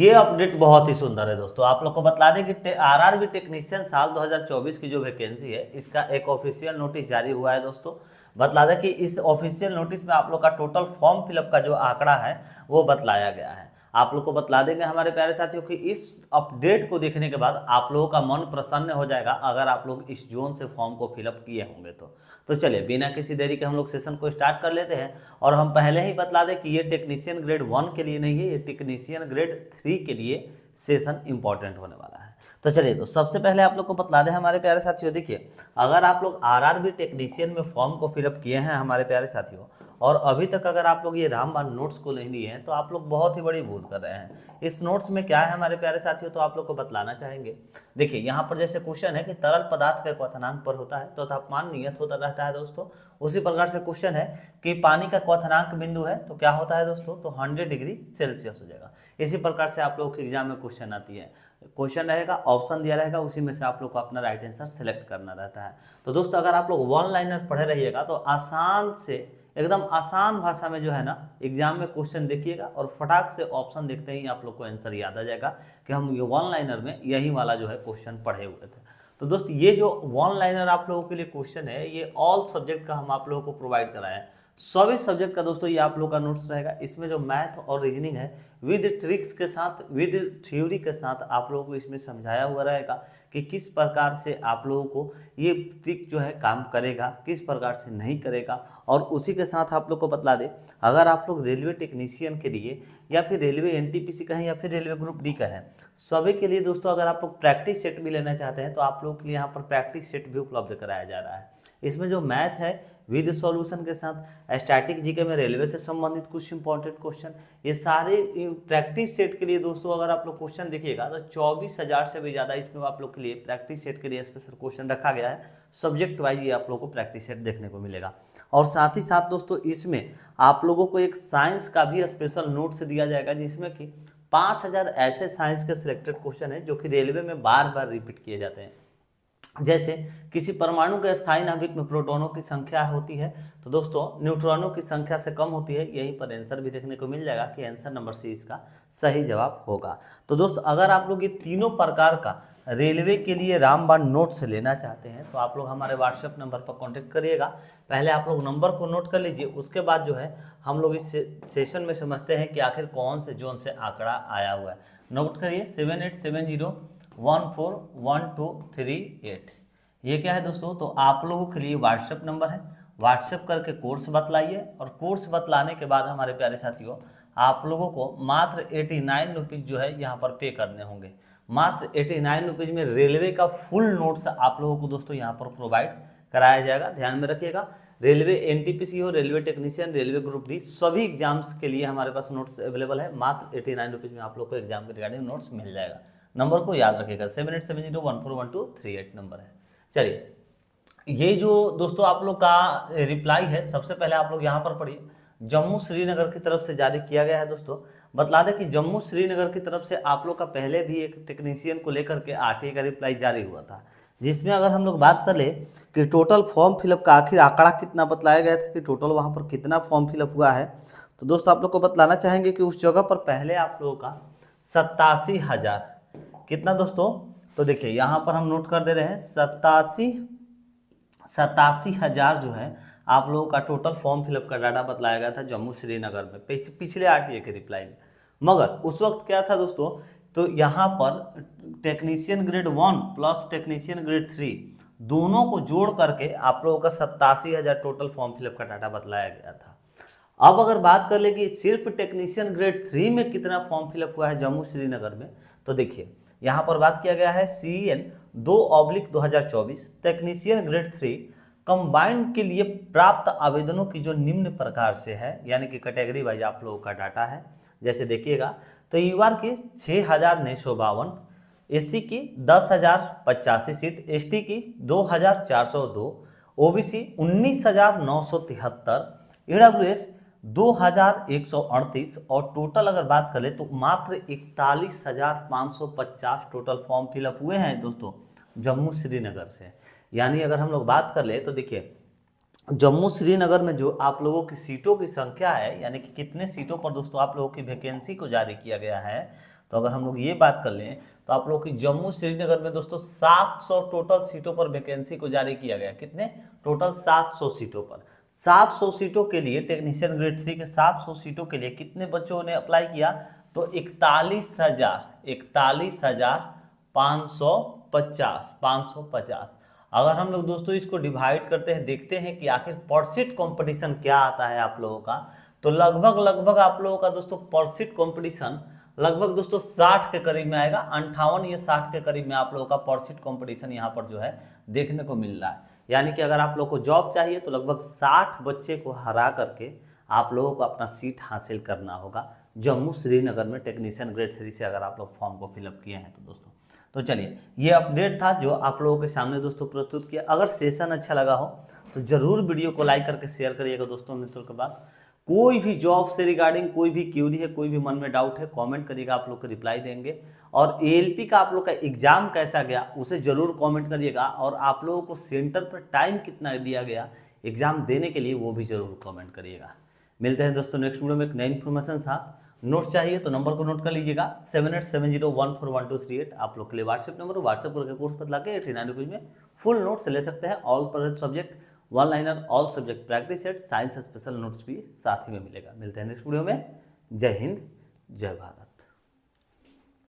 ये अपडेट बहुत ही सुंदर है दोस्तों आप लोग को बता दें कि आरआरबी टेक्नीशियन साल 2024 की जो वैकेंसी है इसका एक ऑफिशियल नोटिस जारी हुआ है दोस्तों बतला दें कि इस ऑफिशियल नोटिस में आप लोग का टोटल फॉर्म फिलअप का जो आंकड़ा है वो बतलाया गया है आप लोग को बतला देंगे हमारे प्यारे साथियों कि इस अपडेट को देखने के बाद आप लोगों का मन प्रसन्न हो जाएगा अगर आप लोग इस जोन से फॉर्म को फिलअप किए होंगे तो तो चलिए बिना किसी देरी के हम लोग सेशन को स्टार्ट कर लेते हैं और हम पहले ही बतला दें कि ये टेक्नीशियन ग्रेड वन के लिए नहीं है ये टेक्नीशियन ग्रेड थ्री के लिए सेशन इंपॉर्टेंट होने वाला है तो चलिए तो सबसे पहले आप लोग को बतला दें हमारे प्यारे साथियों देखिए अगर आप लोग आरआरबी टेक्नीशियन में फॉर्म को फिलअप किए हैं हमारे प्यारे साथियों और अभी तक अगर आप लोग ये रामबान नोट्स को नहीं दिए हैं तो आप लोग बहुत ही बड़ी भूल कर रहे हैं इस नोट्स में क्या है हमारे प्यारे साथियों तो आप लोग को बतलाना चाहेंगे देखिए यहाँ पर जैसे क्वेश्चन है कि तरल पदार्थ का क्वथनांक पर होता है तो तापमान नियत होता रहता है दोस्तों उसी प्रकार से क्वेश्चन है कि पानी का क्वथनांक बिंदु है तो क्या होता है दोस्तों तो हंड्रेड डिग्री सेल्सियस हो जाएगा इसी प्रकार से आप लोग के एग्जाम में क्वेश्चन आती है क्वेश्चन रहेगा ऑप्शन दिया रहेगा उसी में से आप लोग को अपना राइट आंसर सेलेक्ट करना रहता है तो दोस्तों अगर आप लोग वन लाइनर पढ़े रहिएगा तो आसान से एकदम आसान भाषा में जो है ना एग्जाम में क्वेश्चन देखिएगा और फटाक से ऑप्शन देखते ही आप लोग को आंसर याद आ जाएगा कि हम ये वन लाइनर में यही वाला जो है क्वेश्चन पढ़े हुए थे तो दोस्त ये जो वन लाइनर आप लोगों के लिए क्वेश्चन है ये ऑल सब्जेक्ट का हम आप लोगों को प्रोवाइड कराए हैं सभी सब्जेक्ट का दोस्तों ये आप लोग का नोट्स रहेगा इसमें जो मैथ और रीजनिंग है विद ट्रिक्स के साथ विद थ्योरी के साथ आप लोगों को इसमें समझाया हुआ रहेगा कि किस प्रकार से आप लोगों को ये ट्रिक जो है काम करेगा किस प्रकार से नहीं करेगा और उसी के साथ आप लोग को बतला दे अगर आप लोग रेलवे टेक्नीशियन के लिए या फिर रेलवे एन का है या फिर रेलवे ग्रुप डी का है सभी के लिए दोस्तों अगर आप लोग प्रैक्टिस सेट भी लेना चाहते हैं तो आप लोग के लिए यहाँ पर प्रैक्टिस सेट भी उपलब्ध कराया जा रहा है इसमें जो मैथ है विद सॉल्यूशन के साथ स्टैटिक जीके में रेलवे से संबंधित कुछ इंपॉर्टेंट क्वेश्चन ये सारे प्रैक्टिस सेट के लिए दोस्तों अगर आप लोग क्वेश्चन देखिएगा तो चौबीस हज़ार से भी ज़्यादा इसमें आप लोग के लिए प्रैक्टिस सेट के लिए स्पेशल क्वेश्चन रखा गया है सब्जेक्ट वाइज ये आप लोग को प्रैक्टिस सेट देखने को मिलेगा और साथ ही साथ दोस्तों इसमें आप लोगों को एक साइंस का भी स्पेशल नोट्स दिया जाएगा जिसमें कि पाँच ऐसे साइंस के सिलेक्टेड क्वेश्चन है जो कि रेलवे में बार बार रिपीट किए जाते हैं जैसे किसी परमाणु के स्थायी नाभिक में प्रोटॉनों की संख्या होती है तो दोस्तों न्यूट्रॉनों की संख्या से कम होती है यहीं पर आंसर भी देखने को मिल जाएगा कि आंसर नंबर सी इसका सही जवाब होगा तो दोस्तों अगर आप लोग ये तीनों प्रकार का रेलवे के लिए रामबाण नोट्स लेना चाहते हैं तो आप लोग हमारे व्हाट्सएप नंबर पर कॉन्टेक्ट करिएगा पहले आप लोग नंबर को नोट कर लीजिए उसके बाद जो है हम लोग इस सेशन में समझते हैं कि आखिर कौन से जोन से आंकड़ा आया हुआ है नोट करिए seven eight seven zero one four one two three eight ये क्या है दोस्तों तो आप लोगों के लिए व्हाट्सएप नंबर है व्हाट्सएप करके कोर्स बतलाइए और कोर्स बतलाने के बाद हमारे प्यारे साथियों आप लोगों को मात्र एटी नाइन रुपीज़ जो है यहाँ पर पे करने होंगे मात्र एटी नाइन रुपीज़ में रेलवे का फुल नोट्स आप लोगों को दोस्तों यहाँ पर प्रोवाइड कराया जाएगा ध्यान में रखिएगा रेलवे एन हो railway technician railway group D सभी एग्जाम्स के लिए हमारे पास नोट्स अवेलेबल है मात्र एटी नाइन रुपीज़ में आप लोग को एग्जाम के रिगार्डिंग नोट्स मिल जाएगा नंबर को याद रखेगा seven eight seven zero one four one two three eight number है चलिए ये जो दोस्तों आप लोग का रिप्लाई है सबसे पहले आप लोग यहाँ पर पढ़िए जम्मू श्रीनगर की तरफ से जारी किया गया है दोस्तों बता दें कि जम्मू श्रीनगर की तरफ से आप लोग का पहले भी एक टेक्नीशियन को लेकर के आर का रिप्लाई जारी हुआ था जिसमें अगर हम लोग बात कर ले कि टोटल फॉर्म फिलअप का आखिर आंकड़ा कितना बतलाया गया था कि टोटल वहाँ पर कितना फॉर्म फिलअप हुआ है तो दोस्तों आप लोग को बतलाना चाहेंगे कि उस जगह पर पहले आप लोगों का सत्तासी हज़ार कितना दोस्तों तो देखिए यहाँ पर हम नोट कर दे रहे हैं सतासी सतासी हज़ार जो है आप लोगों का टोटल फॉर्म फिलअप का डाटा बतलाया गया था जम्मू श्रीनगर में पिछ, पिछले आर के रिप्लाई में मगर उस वक्त क्या था दोस्तों तो यहाँ पर technician grade one plus technician grade three दोनों को जोड़ करके आप लोगों का सत्तासी हज़ार टोटल फॉर्म फिलअप का डाटा बतलाया गया था अब अगर बात कर ले कि सिर्फ टेक्नीशियन ग्रेड थ्री में कितना फॉर्म फिलअप हुआ है जम्मू श्रीनगर में तो देखिए यहाँ पर बात किया गया है सी एन दो ऑब्लिक दो हजार चौबीस टेक्नीशियन ग्रेड थ्री कंबाइंड के लिए प्राप्त आवेदनों की जो निम्न प्रकार से है यानी कि कैटेगरी वाइज आप लोगों का डाटा है जैसे देखिएगा तो यू आर के छः हज़ार नौ सौ बावन एस की दस हज़ार पचासी सीट एस की दो हज़ार चार सौ दो ओ बी सी उन्नीस हज़ार नौ सौ तिहत्तर ई डब्ल्यू एस 2138 और टोटल अगर बात करें तो मात्र इकतालीस हज़ार पाँच सौ पचास टोटल फॉर्म फिलअप हुए हैं दोस्तों जम्मू श्रीनगर से यानी अगर हम लोग बात कर ले तो देखिए जम्मू श्रीनगर में जो आप लोगों की सीटों की संख्या है यानी कि कितने सीटों पर दोस्तों आप लोगों की वैकेंसी को जारी किया गया है तो अगर हम लोग ये बात कर लें तो आप लोगों की जम्मू श्रीनगर में दोस्तों 700 टोटल सीटों पर वैकेंसी को जारी किया गया कितने टोटल 700 सीटों पर 700 सीटों के लिए टेक्नीशियन ग्रेड थ्री के 700 सीटों के लिए कितने बच्चों ने अप्लाई किया तो इकतालीस हजार इकतालीस हजार पाँच सौ पचास पाँच सौ पचास अगर हम लोग दोस्तों इसको डिवाइड करते हैं देखते हैं कि आखिर परसिट कंपटीशन क्या आता है आप लोगों का तो लगभग लगभग आप लोगों का दोस्तों परसिट कंपटीशन लगभग दोस्तों साठ के करीब में आएगा अंठावन या साठ के करीब में आप लोगों का परसिट कॉम्पिटिशन यहाँ पर जो है देखने को मिल रहा है यानी कि अगर आप लोग को जॉब चाहिए तो लगभग साठ बच्चे को हरा करके आप लोगों को अपना सीट हासिल करना होगा जम्मू श्रीनगर में टेक्नीशियन ग्रेड थ्री से अगर आप लोग फॉर्म को फिलअप किए हैं तो दोस्तों तो चलिए ये अपडेट था जो आप लोगों के सामने दोस्तों प्रस्तुत किया अगर सेशन अच्छा लगा हो तो ज़रूर वीडियो को लाइक करके शेयर करिएगा दोस्तों मित्रों के पास कोई भी जॉब से रिगार्डिंग कोई भी क्यूरी है कोई भी मन में डाउट है कमेंट करिएगा आप लोग को रिप्लाई देंगे और ए का आप लोग का एग्ज़ाम कैसा गया उसे ज़रूर कमेंट करिएगा और आप लोगों को सेंटर पर टाइम कितना दिया गया एग्ज़ाम देने के लिए वो भी ज़रूर कमेंट करिएगा मिलते हैं दोस्तों नेक्स्ट वीडियो में एक नई इन्फॉर्मेशन साथ नोट्स चाहिए तो नंबर को नोट कर लीजिएगा seven eight seven zero one four one two three eight आप लोग के लिए व्हाट्सएप नंबर व्हाट्सएप करके कोर्स बदला के एटी नाइन में फुल नोट्स ले सकते हैं ऑल पर subject one liner all subject practice set science special notes भी साथ ही में मिलेगा मिलते हैं नेक्स्ट वीडियो में जय हिंद जय भारत